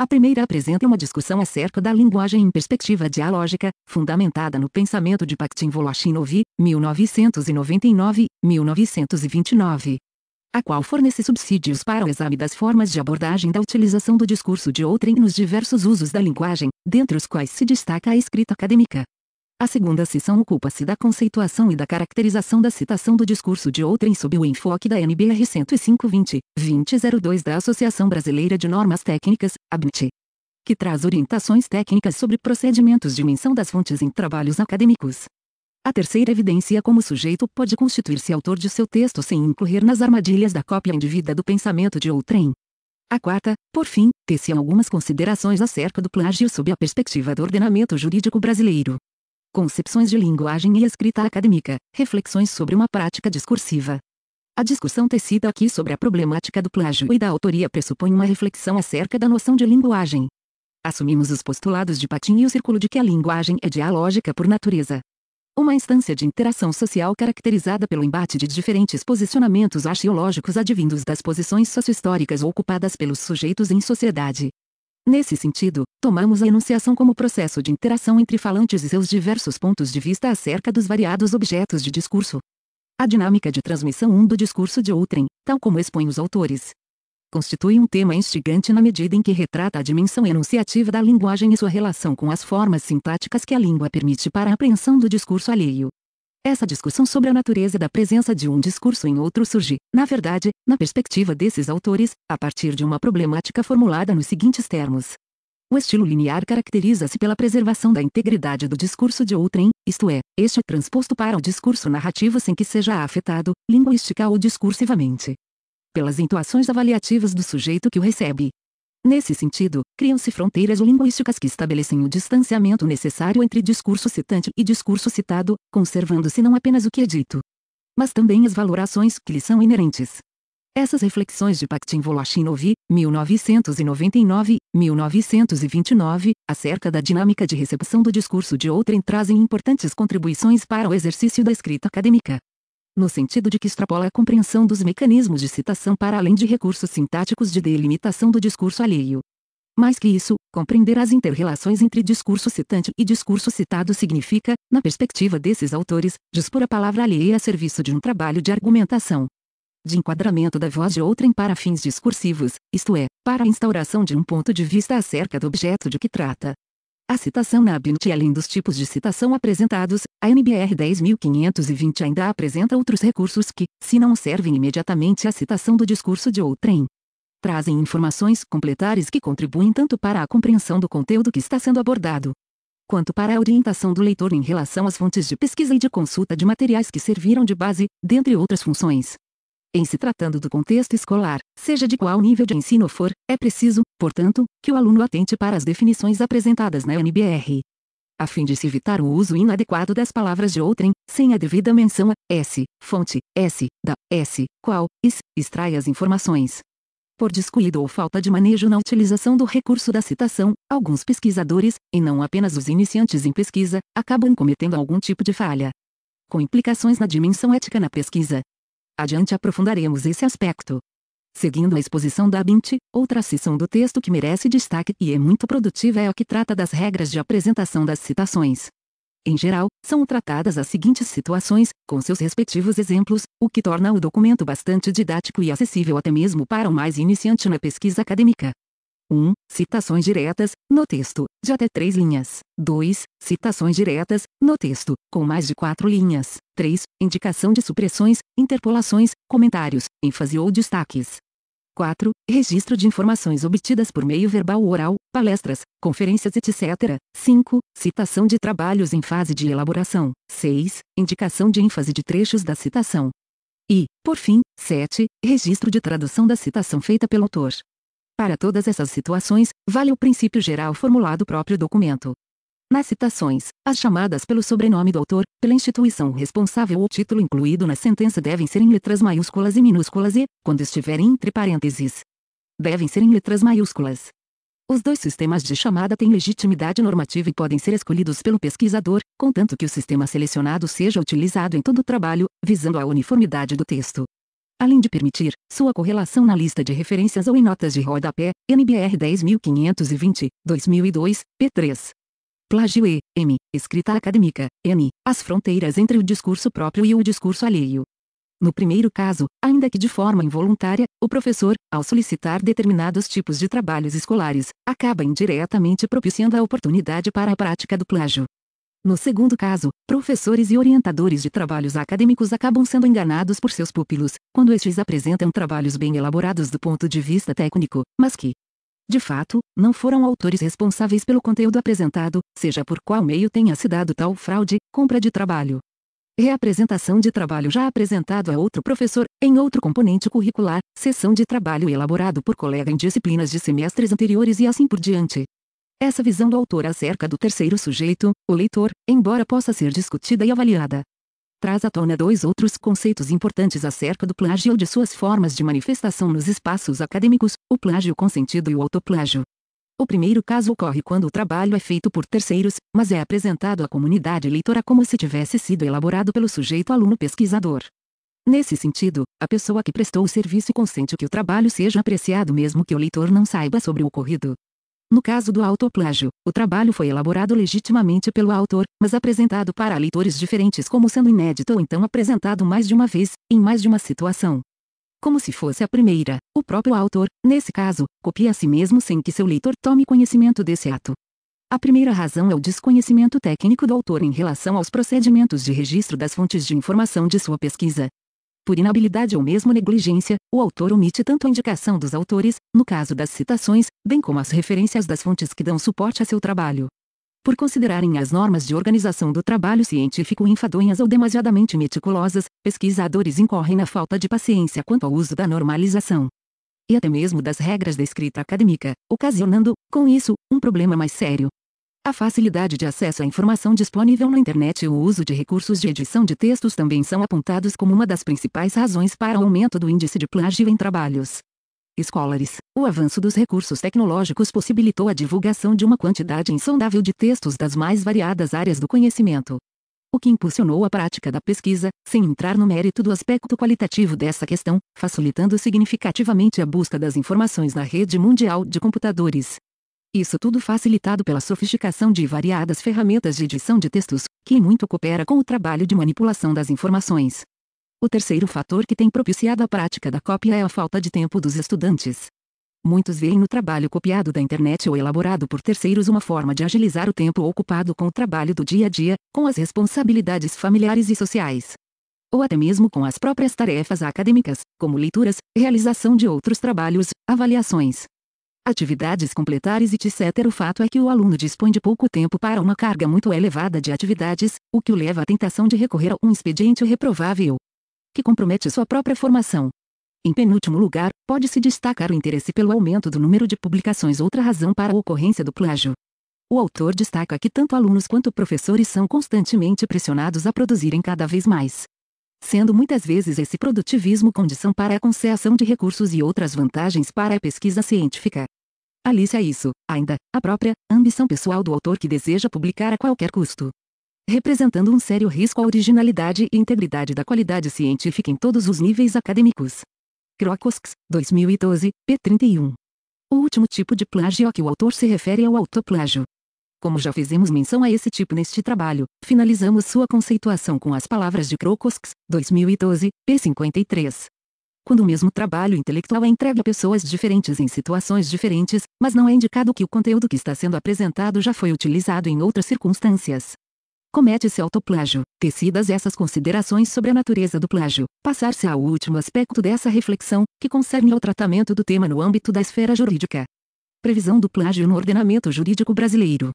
A primeira apresenta uma discussão acerca da linguagem em perspectiva dialógica, fundamentada no pensamento de Pakhtin Voloshinovi 1999-1929 a qual fornece subsídios para o exame das formas de abordagem da utilização do discurso de outrem nos diversos usos da linguagem, dentre os quais se destaca a escrita acadêmica. A segunda seção ocupa-se da conceituação e da caracterização da citação do discurso de outrem sob o enfoque da NBR 105-20-2002 da Associação Brasileira de Normas Técnicas, ABNT, que traz orientações técnicas sobre procedimentos de menção das fontes em trabalhos acadêmicos. A terceira evidencia é como o sujeito pode constituir-se autor de seu texto sem incorrer nas armadilhas da cópia indivídua do pensamento de outrem. A quarta, por fim, tecia algumas considerações acerca do plágio sob a perspectiva do ordenamento jurídico brasileiro. Concepções de linguagem e escrita acadêmica, reflexões sobre uma prática discursiva. A discussão tecida aqui sobre a problemática do plágio e da autoria pressupõe uma reflexão acerca da noção de linguagem. Assumimos os postulados de Patin e o círculo de que a linguagem é dialógica por natureza. Uma instância de interação social caracterizada pelo embate de diferentes posicionamentos axiológicos advindos das posições sociohistóricas ocupadas pelos sujeitos em sociedade. Nesse sentido, tomamos a enunciação como processo de interação entre falantes e seus diversos pontos de vista acerca dos variados objetos de discurso. A dinâmica de transmissão um do discurso de outrem, tal como expõem os autores, constitui um tema instigante na medida em que retrata a dimensão enunciativa da linguagem e sua relação com as formas sintáticas que a língua permite para a apreensão do discurso alheio. Essa discussão sobre a natureza da presença de um discurso em outro surge, na verdade, na perspectiva desses autores, a partir de uma problemática formulada nos seguintes termos. O estilo linear caracteriza-se pela preservação da integridade do discurso de outrem, isto é, este é transposto para o discurso narrativo sem que seja afetado, linguística ou discursivamente. Pelas intuações avaliativas do sujeito que o recebe, Nesse sentido, criam-se fronteiras linguísticas que estabelecem o distanciamento necessário entre discurso citante e discurso citado, conservando-se não apenas o que é dito, mas também as valorações que lhe são inerentes. Essas reflexões de Pakhtin Voloshinov, 1999, 1929, acerca da dinâmica de recepção do discurso de outrem trazem importantes contribuições para o exercício da escrita acadêmica no sentido de que extrapola a compreensão dos mecanismos de citação para além de recursos sintáticos de delimitação do discurso alheio. Mais que isso, compreender as interrelações entre discurso citante e discurso citado significa, na perspectiva desses autores, dispor a palavra alheia a serviço de um trabalho de argumentação. De enquadramento da voz de outrem para fins discursivos, isto é, para a instauração de um ponto de vista acerca do objeto de que trata. A citação na ABNT além dos tipos de citação apresentados, a NBR 10.520 ainda apresenta outros recursos que, se não servem imediatamente à citação do discurso de outrem, trazem informações completares que contribuem tanto para a compreensão do conteúdo que está sendo abordado, quanto para a orientação do leitor em relação às fontes de pesquisa e de consulta de materiais que serviram de base, dentre outras funções. Em se tratando do contexto escolar, seja de qual nível de ensino for, é preciso, portanto, que o aluno atente para as definições apresentadas na NBR. A fim de se evitar o uso inadequado das palavras de outrem, sem a devida menção a S, fonte, S, da, S, qual, is, extrai as informações. Por descuido ou falta de manejo na utilização do recurso da citação, alguns pesquisadores, e não apenas os iniciantes em pesquisa, acabam cometendo algum tipo de falha com implicações na dimensão ética na pesquisa. Adiante aprofundaremos esse aspecto. Seguindo a exposição da Bint, outra seção do texto que merece destaque e é muito produtiva é a que trata das regras de apresentação das citações. Em geral, são tratadas as seguintes situações, com seus respectivos exemplos, o que torna o documento bastante didático e acessível até mesmo para o mais iniciante na pesquisa acadêmica. 1. Citações diretas, no texto, de até 3 linhas. 2. Citações diretas, no texto, com mais de 4 linhas. 3. Indicação de supressões, interpolações, comentários, ênfase ou destaques. 4. Registro de informações obtidas por meio verbal ou oral, palestras, conferências, etc. 5. Citação de trabalhos em fase de elaboração. 6. Indicação de ênfase de trechos da citação. E, por fim, 7. Registro de tradução da citação feita pelo autor. Para todas essas situações, vale o princípio geral formulado próprio documento. Nas citações, as chamadas pelo sobrenome do autor, pela instituição responsável ou título incluído na sentença devem ser em letras maiúsculas e minúsculas e, quando estiverem entre parênteses, devem ser em letras maiúsculas. Os dois sistemas de chamada têm legitimidade normativa e podem ser escolhidos pelo pesquisador, contanto que o sistema selecionado seja utilizado em todo o trabalho, visando a uniformidade do texto além de permitir sua correlação na lista de referências ou em notas de rodapé, NBR 10520, 2002, p3. Plágio E, M, escrita acadêmica, N, as fronteiras entre o discurso próprio e o discurso alheio. No primeiro caso, ainda que de forma involuntária, o professor, ao solicitar determinados tipos de trabalhos escolares, acaba indiretamente propiciando a oportunidade para a prática do plágio. No segundo caso, professores e orientadores de trabalhos acadêmicos acabam sendo enganados por seus pupilos, quando estes apresentam trabalhos bem elaborados do ponto de vista técnico, mas que, de fato, não foram autores responsáveis pelo conteúdo apresentado, seja por qual meio tenha se dado tal fraude, compra de trabalho. Reapresentação de trabalho já apresentado a outro professor, em outro componente curricular, sessão de trabalho elaborado por colega em disciplinas de semestres anteriores e assim por diante. Essa visão do autor acerca do terceiro sujeito, o leitor, embora possa ser discutida e avaliada, traz à tona dois outros conceitos importantes acerca do plágio ou de suas formas de manifestação nos espaços acadêmicos, o plágio consentido e o autoplágio. O primeiro caso ocorre quando o trabalho é feito por terceiros, mas é apresentado à comunidade leitora como se tivesse sido elaborado pelo sujeito aluno pesquisador. Nesse sentido, a pessoa que prestou o serviço consente que o trabalho seja apreciado mesmo que o leitor não saiba sobre o ocorrido. No caso do autoplágio, o trabalho foi elaborado legitimamente pelo autor, mas apresentado para leitores diferentes como sendo inédito ou então apresentado mais de uma vez, em mais de uma situação. Como se fosse a primeira, o próprio autor, nesse caso, copia a si mesmo sem que seu leitor tome conhecimento desse ato. A primeira razão é o desconhecimento técnico do autor em relação aos procedimentos de registro das fontes de informação de sua pesquisa, por inabilidade ou mesmo negligência, o autor omite tanto a indicação dos autores, no caso das citações, bem como as referências das fontes que dão suporte a seu trabalho. Por considerarem as normas de organização do trabalho científico enfadonhas ou demasiadamente meticulosas, pesquisadores incorrem na falta de paciência quanto ao uso da normalização. E até mesmo das regras da escrita acadêmica, ocasionando, com isso, um problema mais sério, a facilidade de acesso à informação disponível na internet e o uso de recursos de edição de textos também são apontados como uma das principais razões para o aumento do índice de plágio em trabalhos escolares. O avanço dos recursos tecnológicos possibilitou a divulgação de uma quantidade insondável de textos das mais variadas áreas do conhecimento. O que impulsionou a prática da pesquisa, sem entrar no mérito do aspecto qualitativo dessa questão, facilitando significativamente a busca das informações na rede mundial de computadores. Isso tudo facilitado pela sofisticação de variadas ferramentas de edição de textos, que muito coopera com o trabalho de manipulação das informações. O terceiro fator que tem propiciado a prática da cópia é a falta de tempo dos estudantes. Muitos veem no trabalho copiado da internet ou elaborado por terceiros uma forma de agilizar o tempo ocupado com o trabalho do dia a dia, com as responsabilidades familiares e sociais. Ou até mesmo com as próprias tarefas acadêmicas, como leituras, realização de outros trabalhos, avaliações, atividades completares etc. O fato é que o aluno dispõe de pouco tempo para uma carga muito elevada de atividades, o que o leva à tentação de recorrer a um expediente reprovável, que compromete sua própria formação. Em penúltimo lugar, pode-se destacar o interesse pelo aumento do número de publicações, outra razão para a ocorrência do plágio. O autor destaca que tanto alunos quanto professores são constantemente pressionados a produzirem cada vez mais sendo muitas vezes esse produtivismo condição para a concessão de recursos e outras vantagens para a pesquisa científica. Alice a isso, ainda, a própria ambição pessoal do autor que deseja publicar a qualquer custo. Representando um sério risco à originalidade e integridade da qualidade científica em todos os níveis acadêmicos. Krokosks, 2012, p. 31. O último tipo de plágio a que o autor se refere é o autoplágio, como já fizemos menção a esse tipo neste trabalho, finalizamos sua conceituação com as palavras de Krokowsk, 2012, p. 53. Quando o mesmo trabalho intelectual é entregue a pessoas diferentes em situações diferentes, mas não é indicado que o conteúdo que está sendo apresentado já foi utilizado em outras circunstâncias. Comete-se autoplágio. Tecidas essas considerações sobre a natureza do plágio, passar-se ao último aspecto dessa reflexão, que concerne ao tratamento do tema no âmbito da esfera jurídica. Previsão do plágio no ordenamento jurídico brasileiro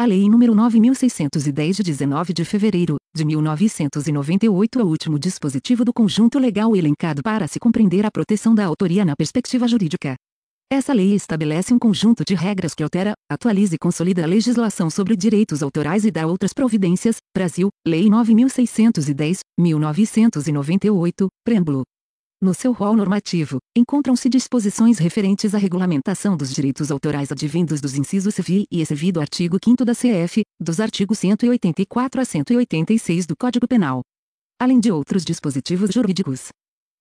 a Lei nº 9.610 de 19 de fevereiro, de 1998 é o último dispositivo do conjunto legal elencado para se compreender a proteção da autoria na perspectiva jurídica. Essa lei estabelece um conjunto de regras que altera, atualiza e consolida a legislação sobre direitos autorais e dá outras providências, Brasil, Lei 9.610, 1998, Preâmbulo. No seu rol normativo, encontram-se disposições referentes à regulamentação dos direitos autorais advindos dos incisos vi e exvi do artigo 5 da CF, dos artigos 184 a 186 do Código Penal. Além de outros dispositivos jurídicos.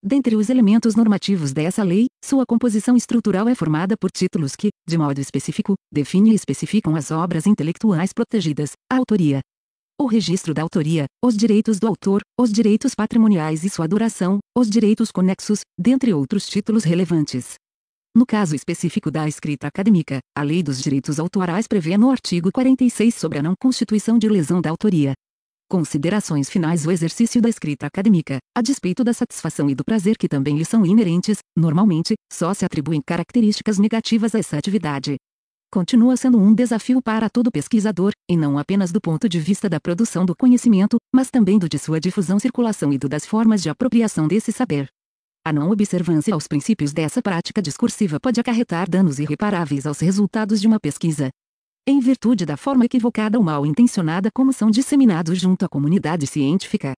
Dentre os elementos normativos dessa lei, sua composição estrutural é formada por títulos que, de modo específico, definem e especificam as obras intelectuais protegidas, a autoria, o registro da autoria, os direitos do autor, os direitos patrimoniais e sua duração, os direitos conexos, dentre outros títulos relevantes. No caso específico da escrita acadêmica, a Lei dos Direitos Autorais prevê no artigo 46 sobre a não constituição de lesão da autoria. Considerações finais O exercício da escrita acadêmica, a despeito da satisfação e do prazer que também lhe são inerentes, normalmente, só se atribuem características negativas a essa atividade, continua sendo um desafio para todo pesquisador, e não apenas do ponto de vista da produção do conhecimento, mas também do de sua difusão, circulação e do das formas de apropriação desse saber. A não observância aos princípios dessa prática discursiva pode acarretar danos irreparáveis aos resultados de uma pesquisa. Em virtude da forma equivocada ou mal intencionada como são disseminados junto à comunidade científica,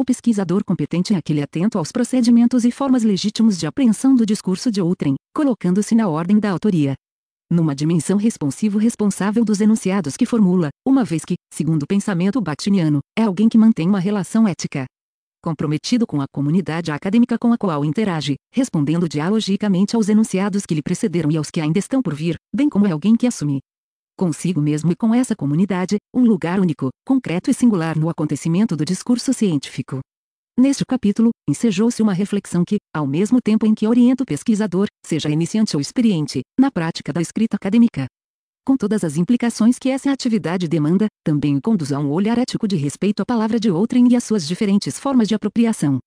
o pesquisador competente é aquele atento aos procedimentos e formas legítimos de apreensão do discurso de outrem, colocando-se na ordem da autoria, numa dimensão responsivo responsável dos enunciados que formula, uma vez que, segundo o pensamento bakhtiniano, é alguém que mantém uma relação ética comprometido com a comunidade acadêmica com a qual interage, respondendo dialogicamente aos enunciados que lhe precederam e aos que ainda estão por vir, bem como é alguém que assume consigo mesmo e com essa comunidade, um lugar único, concreto e singular no acontecimento do discurso científico. Neste capítulo, ensejou-se uma reflexão que, ao mesmo tempo em que orienta o pesquisador, seja iniciante ou experiente, na prática da escrita acadêmica. Com todas as implicações que essa atividade demanda, também conduz a um olhar ético de respeito à palavra de outrem e às suas diferentes formas de apropriação.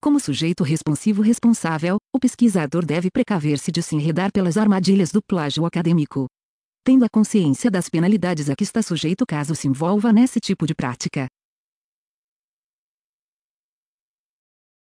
Como sujeito responsivo responsável, o pesquisador deve precaver-se de se enredar pelas armadilhas do plágio acadêmico. Tendo a consciência das penalidades a que está sujeito caso se envolva nesse tipo de prática,